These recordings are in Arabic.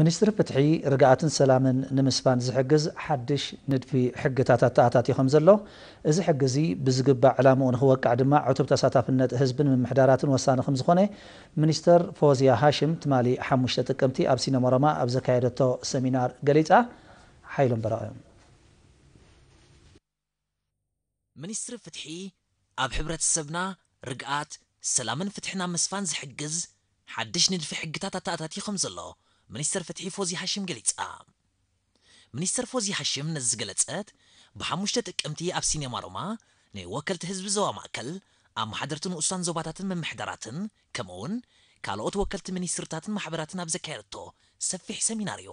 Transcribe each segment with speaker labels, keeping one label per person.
Speaker 1: ሚኒስትር ፍትሒ ርግኣትን ሰላምን ንምስፋን ዝሕግዝ ሓድሽ ንድፊ ሕግታት ኣተኣታትዩ ከም ዘሎ እዚ ሕጊ እዚ ብዝግባእ ዕላምኡ ንክወቃዕ ድማ ዕቱብ ተሳታፍነት ህዝብን ምምሕዳራትን ወሳኒ ከም ዝኾነ ሚኒስተር ፎዝያ ሃሽም ትማሊ ሓሙሽተ ጥቅምቲ ኣብ ሲነመረማ ኣብ ዘካየደቶ ሰሚናር ገሊፃ ሓይሎም በረቀ እዮም
Speaker 2: ሚኒስትሪ ፍትሒ ኣብ ሕብረተሰብና ርግኣት ሰላምን ፍትሕና ምስፋን ዝሕግዝ ሓድሽ ንድፊ ሕግታት ኣተኣታትዩ ከም ዘሎ ሚኒስተር ፈትሒ ፎዚ ሓሽም ገሊጻ ሚኒስተር ፎዚ ሓሽም ነዚ ዝገለጸት ብሓሙሽተ ጥቅምቲ ኣብ ሲኔማ ሮማ ናይ ወከልቲ ህዝቢ ዞባ ማእከል ኣመሓደርቲ ንኡሳን ዞባታትን መምሕዳራትን ከምኡውን ካልኦት ወከልቲ ሚኒስትርታትን ማሕበራትን ኣብ ዘካየደቶ ሰፊሕ ሰሚናርዮ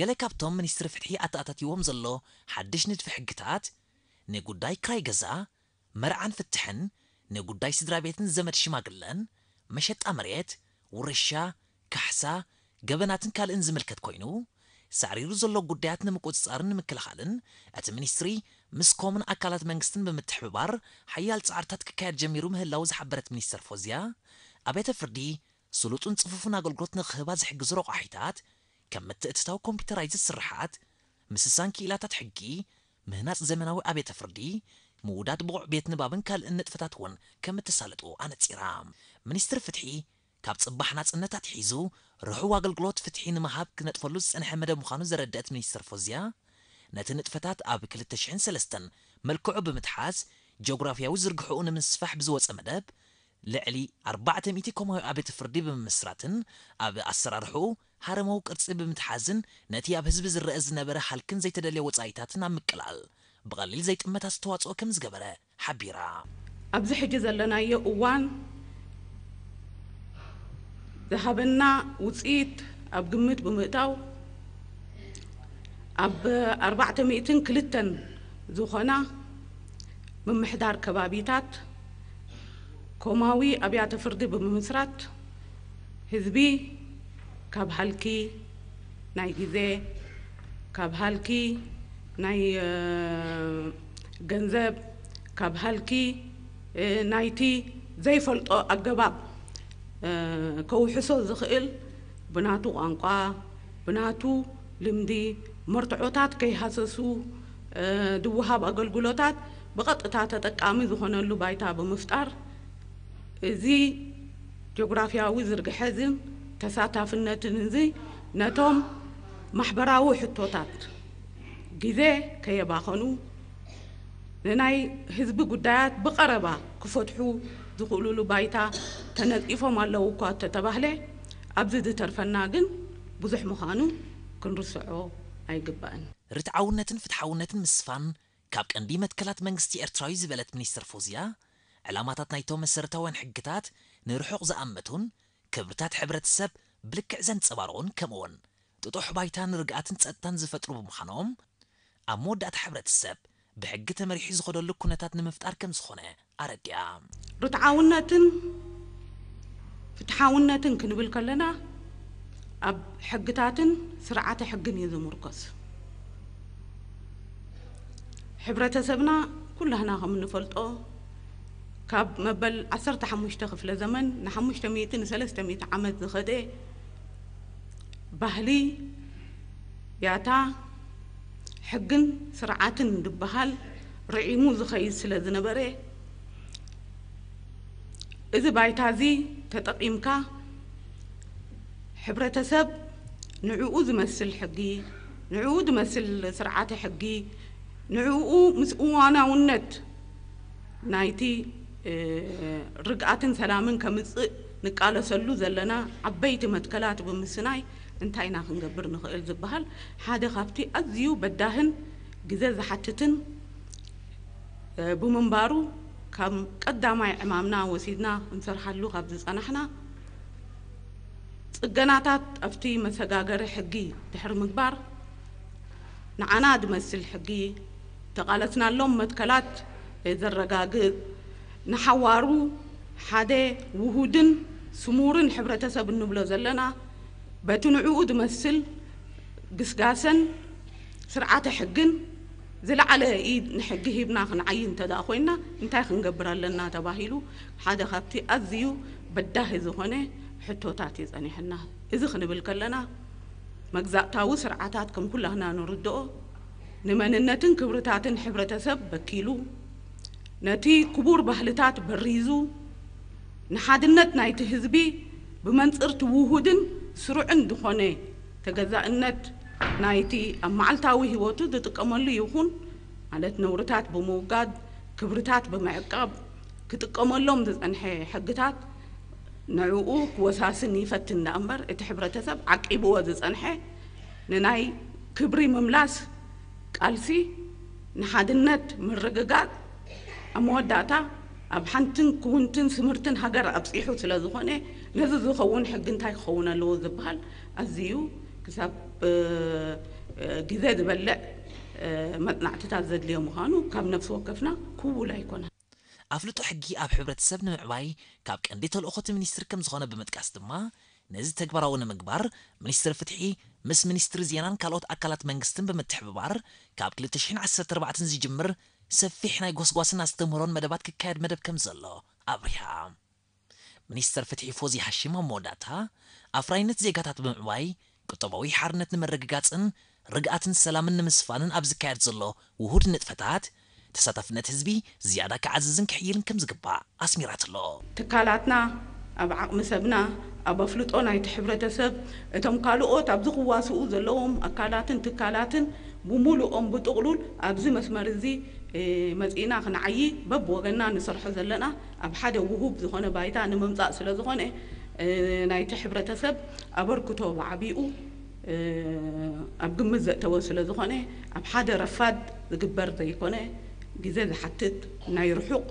Speaker 2: ገለ ካብቶም ሚኒስትሪ ፍትሒ ኣተኣታትይዎም ዘሎ ሓድሽ ንድፊ ሕግታት ንጉዳይ ክራይ ገዛ መርዓን ፍትሕን ንጉዳይ ስድራ ቤትን ዘመድ ሽማግለን መሸጣ መሬት ውርሻ كحسا جبناتن كال انزم الكت كوينو سعري روزلو قديات نمكو تسارن مكل خالن اتمنيستري مس كومن اكالات منكستن بمتحبار حيال تسارتات كاير جميرو مهلاو زحبرت منيستر فوزيا ابيت فردي سلوتون تصففنا قل قلتن خباز حق زروق احيتات كم تتتاو كمبيوترايز السرحات مس سانكي لا تتحقي مهنات زمناوي ابيت فردي مودات بوع بيت نبابن كال انت فتاتون كم تسالتو انا تيرام منيستر فتحي ካብ ፅባሕ ናፅነታት ሒዙ ርሑብ ኣገልግሎት ፍትሒ ንምሃብ ክነጥፈሉ ዝፀንሐ መደብ ምዃኑ ዘረድአት ሚኒስተር ፎዚያ ነቲ ንጥፈታት ኣብ 2003 መልክዑ ብምትሓዝ ጂኦግራፍያዊ ዝርግሕኡ ንምስፋሕ ብዝወፀ መደብ ልዕሊ 400 ኮማዊ ኣብቲ ፍርዲ ብምምስራትን ኣብ ኣሰራርሕኡ ሃረማዊ ቅርፂ ብምትሓዝን ነቲ ኣብ ህዝቢ ዝረአ ዝነበረ ሃልክን ዘይተደልየ ወፃኢታትን ኣብ ምቅላል ብቐሊል ዘይጥመት ኣስተዋፅኦ ከም ዝገበረ ሓቢራ
Speaker 3: ኣብዚ ሕጂ ዘለናዮ እዋን ذهبنا وصيت اب جمد بمئتاو اب 400 كلتن زخنا بمحدار كبابيتات كوماوي ابيات فردي بمصرات حزبي كبهلكي ناي غزي كبهلكي ناي غنزب آه، كبهلكي آه، نايتي زي فلطو اغباب ከውሕሶ ዝኽእል ብናቱ ቋንቋ ብናቱ ልምዲ መርትዖታት ከይሃሰሱ ድወሃብ ኣገልግሎታት ብቐጥታ ተጠቃሚ ዝኾነሉ ባይታ ብምፍጣር እዚ ጂኦግራፍያዊ ዝርግሐዝን ተሳታፍነትን እዚ ነቶም ማሕበራዊ ሕቶታት ግዜ ከየባኸኑ ንናይ ህዝቢ ጉዳያት ብቐረባ ክፈትሑ ዝኽእልሉ ባይታ ተነፂፎም ኣለዉ እኳ እተተባህለ ኣብዚ ዝተርፈና ግን ብዙሕ ምዃኑ ክንርስዖ ኣይግባእን
Speaker 2: ርትዓውነትን ፍትሓውነትን ምስፋን ካብ ቀንዲ መትከላት መንግስቲ ኤርትራዊ ዝበለት ሚኒስትር ፎዚያ ዕላማታት ናይቶም መሰረታውያን ሕግታት ንርሑቕ ዝኣመቱን ክብርታት ሕብረተሰብ ብልክዕ ዘንፀባርቑን ከምኡውን ጥጡሕ ባይታ ንርግኣትን ፀጥታን ዝፈጥሩ ብምዃኖም ኣብ መወዳእታ ሕብረተሰብ ብሕጊ ተመሪሑ ዝኸደሉ ኩነታት ንምፍጣር ከም ዝኾነ أردي أم
Speaker 3: رتعاونتن فتحاونتن كنبل كلنا أب حقتاتن سرعة حقن يذو مركز حبرة سبنا كلها ناهم نفلطو كاب مبل عصر تحموش تخف لزمن نحموش تميتن سلس تميت عمد زخدي بهلي ياتا حقن سرعة دبهال رعيمو زخيز سلس إذا بايتازي تتقيمكا حبرة سب نعود مثل حقي نعود مثل سرعات حقي نعود مسؤوانا ونت نايتي رقعات سلامن كمسؤ نقال سلو زلنا عبيت متكلات بمسناي انتاينا خنقبر نخيل زبهال حادة خافتي أزيو بداهن قزاز حتتن بمنبارو كم قدام إمامنا وسيدنا ونصرح له قبل حنا جناتات أفتي مسجاجر حقي تحر مكبر نعاند مثل حقي تقالتنا لهم متكلات إذا الرجاج نحوارو حدا وهودن سمورن حبرة سب النبلة زلنا بتنعود مثل قسقاسن سرعة حقن زل على إيد نحجه ابنا خنعين تدا أخوينا انتا خنقبر لنا تباهيلو حادة خابتي أذيو بداه زهونة حتو تاتي زانيحنا إذا خنبل كلنا مقزاقتاو سرعاتاتكم كلهنا نردو نمان النتن كبرتاتن حبرة سب بكيلو نتي كبور بهلتات بريزو نحاد النت نايت هزبي بمنصر توهودن سرعن دخوني تجزا النت نايتي أمعلتاوي هيوتو دي تقاملي يوخون مالت نورتات بموقاد كبرتات بمعقاب كتقاملوم دي أنحي حقتات نعوقوك وساسن يفتن أمبر اتحبرة تسب عقيبوا دي أنحي نناي كبري مملاس قالسي نحاد النت من رقاق أمواداتا أبحانتن كونتن سمرتن هاقر أبصيحو سلا زخوني نزو زخوون حقن تاي خونا لو زبهال أزيو كساب ግዜ ዝበልዕ መፅናዕትታት ዘድልዮ ምዃኑ ካብ ነፍሲ ወከፍና ክውላ ኣይኮነን
Speaker 2: ኣፍልጦ ሕጊ ኣብ ሕብረተሰብ ንምዕባይ ካብ ቀንዲ ተልእኾት ሚኒስትር ከም ዝኾነ ብምጥቃስ ድማ ነዚ ተግባራዊ ንምግባር ሚኒስትር ፍትሒ ምስ ሚኒስትሪ ዜናን ካልኦት ኣካላት መንግስትን ብምትሕብባር ካብ 2014 ዝጅምር ሰፊሕ ናይ ጓስጓስን ኣስተምህሮን መደባት ክካየድ መደብ ከም ዘሎ ኣብሪሃ ሚኒስተር ፍትሒ ፎዚ ሃሽም ኣብ መወዳእታ ኣፍራይነት ዜጋታት ብምዕባይ ቁጠባዊ ሓርነትን መረግጋፅን ርግኣትን ሰላምን ንምስፋንን ኣብ ዝካየድ ዘሎ ውሁድ ንጥፈታት ተሳታፍነት ህዝቢ ዝያዳ ክዓዝዝን ክሕይልን ከም ዝግባእ ኣስሚራት ኣሎ
Speaker 3: ትካላትና ኣብ ዓቕሚ ሰብና ኣብ ኣፍልጦ ናይቲ ሕብረተሰብ እቶም ካልኦት ኣብዚ ክዋስኡ ዘለዎም ኣካላትን ትካላትን ብሙሉኦም ብጥቕሉል ኣብዚ መስመር እዚ መፂና ክንዓይ በብ ወገና ንሰርሖ ዘለና ኣብ ሓደ ውሁብ ዝኾነ ባይታ ንምምፃእ ስለ ዝኾነ ናይቲ ሕብረተሰብ ኣበርክቶ ብዓቢኡ ኣብ ግምት ዘእተወ ስለ ዝኾነ ኣብ ሓደ ረፋድ ዝግበር ዘይኮነ ግዜ ዝሓትት ናይ ርሑቕ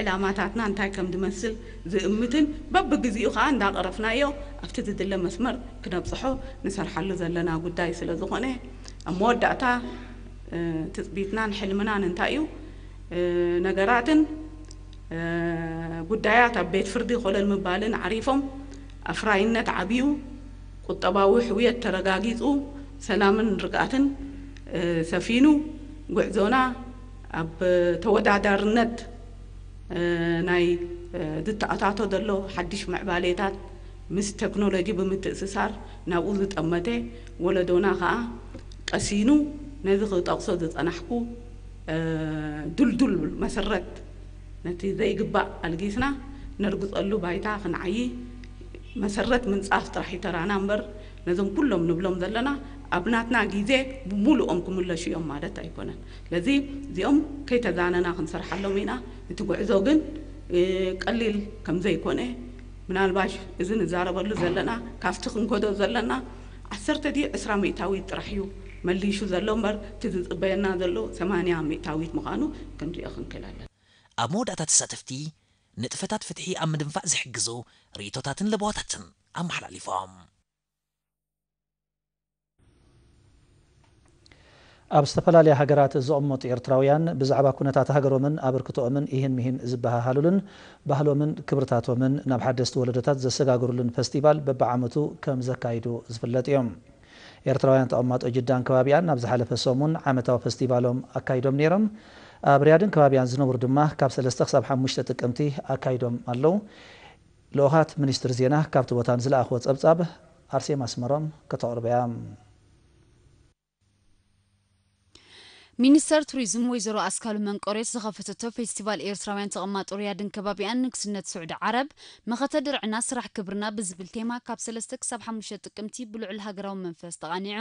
Speaker 3: ዕላማታትና እንታይ ከም ዝመስል ዝእምትን በብግዚኡ ከዓ እንዳቕረፍናዮ ኣብቲ ዝድለ መስመር ክነብፅሖ ንሰርሓሉ ዘለና ጉዳይ ስለ ዝኾነ ኣብ መወዳእታ ትፅቢትናን ሕልምናን እንታይ እዩ ነገራትን ጉዳያት ኣብ ቤት ፍርዲ ኮለል ምባልን ዓሪፎም አፍራይነት ዓብዩ ቁጠባዊ ሕውየት ተረጋጊጹ ሰላምን ርግኣትን ሰፊኑ ጉዕዞና ኣብ ተወዳዳርነት ናይ ዝተኣታቶ ዘሎ ሓድሽ ምዕባሌታት ምስ ቴክኖሎጂ ብምትእስሳር ናብኡ ዝጠመተ ወለዶና ከዓ ቀሲኑ ነዚ ክጠቕሶ ዝፀናሕኩ ድልዱል መሰረት ነቲ ዘይግባእ ኣልጊስና ነርግፀሉ ባይታ ክንዓይ مسرت من صاف طرحي ترى نمبر نزم كلهم نبلهم ذلنا أبناتنا جيزة بمولو أمكم الله شيء أم مالت أيكونا لذي زي أم كي تزعلنا خن صرح لهم هنا تقول قليل كم زي كونه من الباش إذا نزار برلو ذلنا كافتخن كده ذلنا عسرت دي أسرع ميتاوي ترحيو مليشو ذلهم بر تزبينا ذلو ثمانية ميتاوي مقانو كن رياخن كلالا
Speaker 2: أمود أتتساتفتي ንጥፈታት ፍትሒ ኣብ ምድንፋእ ዝሕግዙ ርእቶታትን ልብዋታትን ኣመሓላሊፎም
Speaker 1: ኣብ ዝተፈላለያ ሃገራት ዝቕመጡ ኤርትራውያን ብዛዕባ ኩነታት ሃገሮምን ኣበርክቶኦምን ይህን ምሂን ዝበሃሃሉልን ባህሎምን ክብርታቶምን ናብ ሓደስቲ ወለዶታት ዘሰጋግሩልን ፈስቲቫል በብዓመቱ ከም ዘካይዱ ዝፍለጥ እዮም ኤርትራውያን ተቐማጦ ጅዳን ከባቢያን ናብ ዝሓለፈ ሰሙን ዓመታዊ ፈስቲቫሎም ኣካይዶም ነይሮም ኣብርያድን ከባቢያን ዝነብሩ ድማ ካብ 3 ክሳብ 5 ጥቅምቲ ኣካይዶም ኣለዉ ልኡኻት ሚኒስትር ዜና ካብቲ ቦታን ዝለኣኽዎ ጸብጻብ ኣርሴማ ኣስመሮም ከተቕርበያ
Speaker 4: ሚኒስተር ቱሪዝም ወይዘሮ ኣስካሉ መንቆሬት ዝኸፈተቶ ፌስቲቫል ኤርትራውያን ተቐማጥ ውርያድን ከባቢኣን ንግስነት ስዑድ ዓረብ መኸተድርዕና ስራሕ ክብርና ብዝብል ቴማ ካብ 3 ክሳብ 5 ጥቅምቲ ብልዑል ሃገራዊ መንፈስ ተቓኒዑ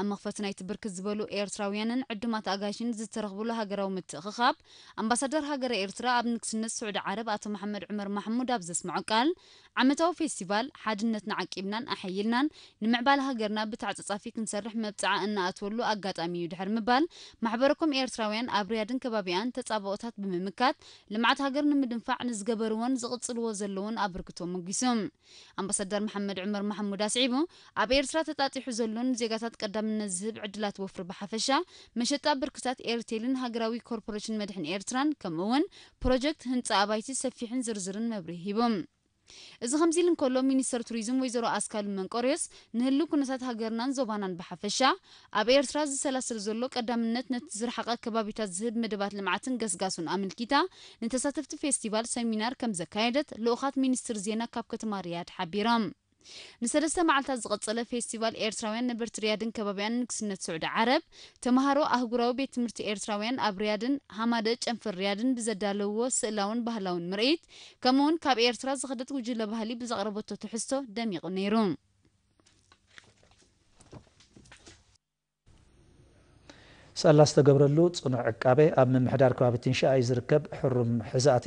Speaker 4: ኣብ መኽፈቲ ናይቲ ብርክት ዝበሉ ኤርትራውያንን ዕዱማት ኣጋሽን ዝተረኽብሉ ሃገራዊ ምትእኽኻብ ኣምባሳደር ሃገረ ኤርትራ ኣብ ንግስነት ስዑድ ዓረብ ኣቶ መሓመድ ዑመር ማሕሙድ ኣብ ዘስምዖ ቃል ዓመታዊ ፌስቲቫል ሓድነትና ዓቂብናን ኣሓይልናን ንምዕባል ሃገርና ብተዓፃፃፊ ክንሰርሕ መብፅዓ እናኣትወሉ ኣጋጣሚ እዩ ድሕር ምባል ማሕበረኩም ኤርትራውያን ኣብ ርያድን ከባቢያን ተፃብኦታት ብምምካት ልምዓት ሃገር ንምድንፋዕ ንዝገበርዎን ዝቕፅልዎ ዘለዎን ኣበርክቶ መጊሶም ኣምባሳደር መሓመድ ዑመር መሓሙድ ኣስዒቡ ኣብ ኤርትራ ተጣጢሑ ዘሎን ዜጋታት ቀዳምነት ዝህብ ዕድላት ወፍሪ ብሓፈሻ መሸጣ ብርክታት ኤርቴልን ሃገራዊ ኮርፖሬሽን መድሕን ኤርትራን ከምኡውን ፕሮጀክት ህንፃ ኣባይቲ ሰፊሕን ዝርዝርን መብሪ ሂቦም እዚ ከምዚ ኢሉ እንከሎ ሚኒስተር ቱሪዝም ወይዘሮ ኣስካሉ መንቆርዮስ ንህሉ ኩነታት ሃገርናን ዞባናን ብሓፈሻ ኣብ ኤርትራ ዝሰላሰል ዘሎ ቀዳምነት ነቲ ዝረሓቐ ከባቢታት ዝህብ መደባት ልምዓትን ገስጋሱን ኣመልኪታ ንተሳተፍቲ ፌስቲቫል ሰሚናር ከም ዘካየደት ልኡኻት ሚኒስትር ዜና ካብ ከተማ ርያድ ሓቢሮም ንሰለስተ መዓልታት ዝቐፀለ ፌስቲቫል ኤርትራውያን ነበርቲ ርያድን ከባቢያን ንግስነት ስዑድ ዓረብ ተምሃሮ ኣህጉራዊ ቤት ትምህርቲ ኤርትራውያን ኣብ ርያድን ሃማደ ጨንፈር ርያድን ብዘዳለውዎ ስእላውን ባህላውን ምርኢት ከምኡውን ካብ ኤርትራ ዝኸደት ጉጅለ ባህሊ ብዘቕረበቶ ትሕዝቶ ደሚቑ ነይሩ
Speaker 1: ሰላ ዝተገብረሉ ፅኑዕ ዕቃቤ ኣብ ምምሕዳር ከባቢ ትንሻ እዩ ዝርከብ ሕሩም ሕዛእቲ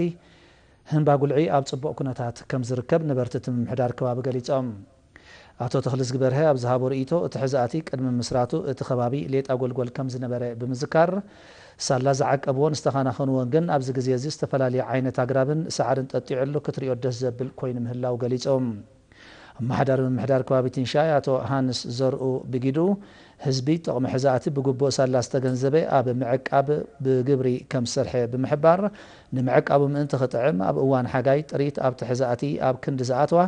Speaker 1: ህንባ ጉልዒ ኣብ ፅቡቅ ኩነታት ከም ዝርከብ ነበርቲ እቲ ምምሕዳር ከባቢ ገሊፆም ኣቶ ተክሊ ዝግበርሀ ኣብ ዝሃቦ ርእቶ እቲ ሕዛእቲ ቅድሚ ምስራቱ እቲ ከባቢ ሌጣ ጎልጎል ከም ዝነበረ ብምዝካር ሳላ ዝዓቀብዎን ዝተኻናኸንዎን ግን ኣብዚ ግዜ እዚ ዝተፈላለየ ዓይነት ኣግራብን ሳዕርን ጠጢዑሉ ክትሪኦ ደስ ዘብል ኮይኑ ምህላው ገሊፆም ኣመሓዳሪ ምምሕዳር ከባቢ ትንሻይ ኣቶ ሃንስ ዘርኡ ብጊዱ ህዝቢ ጥቕሚ ሕዛእቲ ብግቦእ ሳላ ዝተገንዘበ ኣብ ምዕቃብ ብግብሪ ከም ዝሰርሐ ብምሕባር ንምዕቃቡ ምእንቲ ክጥዕም ኣብ እዋን ሓጋይ ጥሪት ኣብቲ ሕዛእቲ ኣብ ክንዲ ዝኣትዋ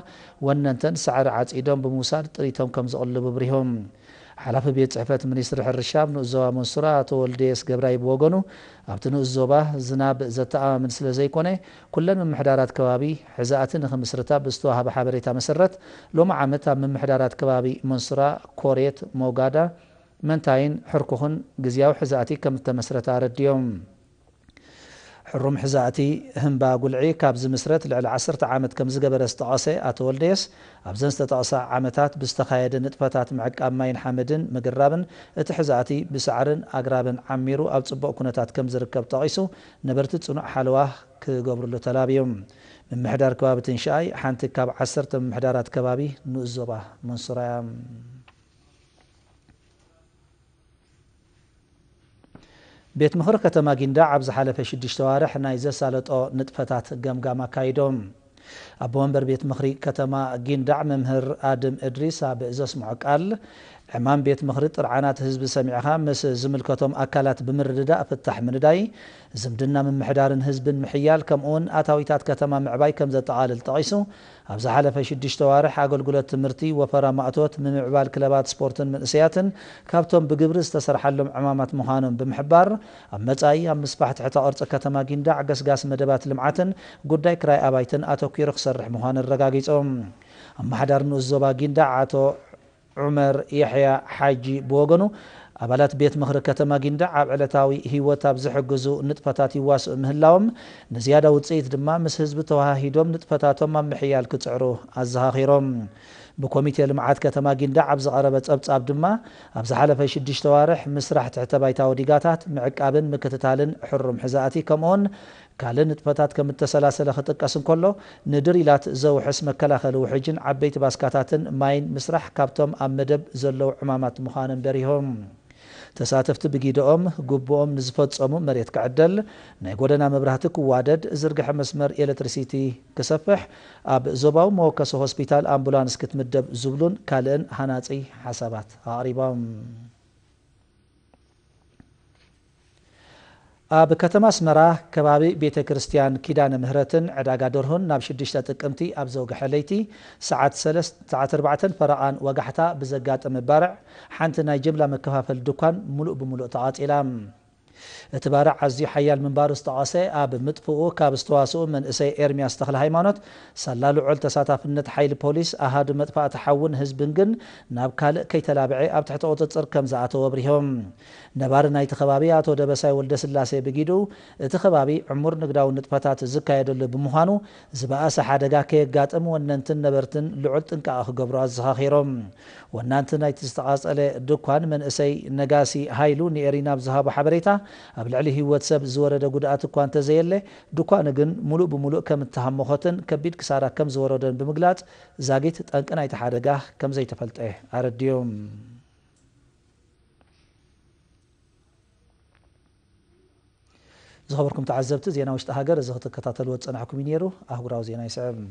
Speaker 1: ወነንተን ሳዕሪ ዓፂዶም ብምውሳድ ጥሪቶም ከም ዝቕልቡ ብርሆም ሓላፊ ቤት ፅሕፈት ሚኒስትሪ ሕርሻ ብንዕዞባ መንሱራ ኣቶ ወልደየስ ገብራይ ብወገኑ ኣብቲ ንዕዞባ ዝናብ ዘተኣማምን ስለ ዘይኮነ ኩለን ምምሕዳራት ከባቢ ሕዛእቲ ንክምስርታ ብዝተዋሃበ ሓበሬታ መሰረት ሎሚ ዓመት ኣብ ምምሕዳራት ከባቢ መንሱራ ኮሬት ሞጋዳ መንታይን ሕርኩኽን ግዜያዊ ሕዛእቲ ከም ዝተመስረታ ኣረድዮም حرم حزاتي همبا قلعي كابز مسرت لعل عصر تعامت كمز قبر استعاسي اتولديس ابزن استعاسا عامتات بستخايد نتفتات معك امين حامدين مقرابن اتحزاتي بسعرن اقرابن عميرو ابتصبق كنتات كمز ركب طاقيسو نبرتت تصنع حلوه كقبر لتلابيوم من محدار كوابة انشاي حانت كاب عصر تم محدارات كبابي نؤزوبة منصرام ቤት ምክሪ ከተማ ጊንዳ ኣብ ዝሓለፈ 6 ወርሕ ናይ ዘሳለጦ ንጥፈታት ገምጋም ኣካይዶም ኣቦ ወንበር ቤት ምክሪ ከተማ ጊንዳዕ መምህር ኣድም እድሪስ ኣብ ዘስምዖ ቃል ዕማን ቤት ምክሪ ጥርዓናት ህዝቢ ሰሚዕኻ ምስ ዝምልከቶም ኣካላት ብምርድዳእ ፍታሕ ምንዳይ ዝምድና ምምሕዳርን ህዝብን ምሕያል ከምኡውን ኣታዊታት ከተማ ምዕባይ ከም ዘጠቓልል ጠቒሱ ኣብ ዝሓለፈ ሽዱሽተ ዋርሕ ኣገልግሎት ትምህርቲ ወፈራ ማእቶት ምምዕባል ክለባት ስፖርትን ምንእስያትን ካብቶም ብግብሪ ዝተሰርሓሎም ዕማማት ምዃኖም ብምሕባር ኣብ መጻኢ ኣብ ምስፋሕ ትሕተ ቅርፂ ከተማ ጊንዳዕ ገስጋስ መደባት ልምዓትን ጉዳይ ክራይ ኣባይትን ኣተኪሩ ክሰርሕ ምዃኑ ኣረጋጊፆም ኣመሓዳሪ ንኡስ ዞባ ጊንዳዕ ኣቶ ዑመር የሕያ ሓጂ ብወገኑ ኣባላት ቤት ምክሪ ከተማ ጊንዳ ኣብ ዕለታዊ ሂወት ኣብ ዝሕግዙ ንጥፈታት ይዋስኡ ምህላዎም ንዝያዳ ውፅኢት ድማ ምስ ህዝቢ ተዋሂዶም ንጥፈታቶም ኣብ ምሕያል ክፅዕሩ ኣዘኻኺሮም بكوميتي لمعات كتما جندا عبز عربة أبز عبد ما عبز حلفة شدش توارح مسرح تعتباي تاوديقاتات معقابن مكتتالن حرم حزاتي كمون ካልእ ንጥፈታት ከም እተሰላሰለ ክጥቀስ እንከሎ ንድር ኢላት ዘውሕስ መከላኸሊ ውሕጅን ዓበይቲ ባስካታትን ማይን ምስራሕ ካብቶም ኣብ መደብ ዘለዉ ዕማማት ምዃኖም በሪሆም ተሳተፍቲ ብጊድኦም ጉቦኦም ንዝፈፀሙ መሬት ክዕደል ናይ ጎደና መብራህቲ ክዋደድ ዝርግሐ መስመር ኤሌክትሪሲቲ ክሰፍሕ ኣብ ዞባዊ መወከሶ ሆስፒታል ኣምቡላንስ ክትምደብ ዝብሉን ካልእን ሃናፂ ሓሳባት ኣቕሪቦም بكتما سمرا كبابي بيت كريستيان كيدان مهرتن عداغا درهن ناب شدشتا تقمتي اب زوغ حليتي ساعات سلس ساعات 4 فرعان وقحتا بزقات مبارع حنت ناي جمله مكفافل دكان ملؤ بملؤ تعاطيلا እቲ ባርዕ ኣዝዩ ሓያል ምንባሩ ዝተቐሰ ኣብ ምጥፍኡ ካብ ዝተዋስኡ መንእሰይ ኤርምያስ ተክለ ሃይማኖት ሰላ ልዑል ተሳታፍነት ሓይሊ ፖሊስ ኣሃዱ መጥፋእቲ ሓውን ህዝብን ግን ናብ ካልእ ከይተላብዐ ኣብ ትሕቲ ቁፅፅር ከም ዝኣተወ ኣብሪሆም ነባር ናይቲ ከባቢ ኣቶ ደበሳይ ወልደ ስላሴ ብጊዱ እቲ ከባቢ ዕሙር ንግዳዊ ንጥፈታት ዝካየደሉ ብምዃኑ ዝበኣሰ ሓደጋ ከየጋጥም ወነንትን ነበርትን ልዑል ጥንቃ ክገብሩ ኣዘኻኺሮም ወናንቲ ናይቲ ዝተቓፀለ ድኳን መንእሰይ ነጋሲ ሃይሉ ንኤሪና ብዝሃቦ ሓበሬታ ኣብ ልዕሊ ህይወት ሰብ ዝወረደ ጉድኣት እኳ እንተዘየለ ድኳኑ ግን ሙሉእ ብሙሉእ ከም እተሃመኾትን ከቢድ ክሳራ ከም ዝወረደን ብምግላፅ ዛጊት ጠንቂ ናይቲ ሓደጋ ከም ዘይተፈልጠ ኣረድዮም زهركم تعذبت زينا وش تهاجر زهت كتاتلوت أنا حكومينيرو أهجر عاوز زينا يسعب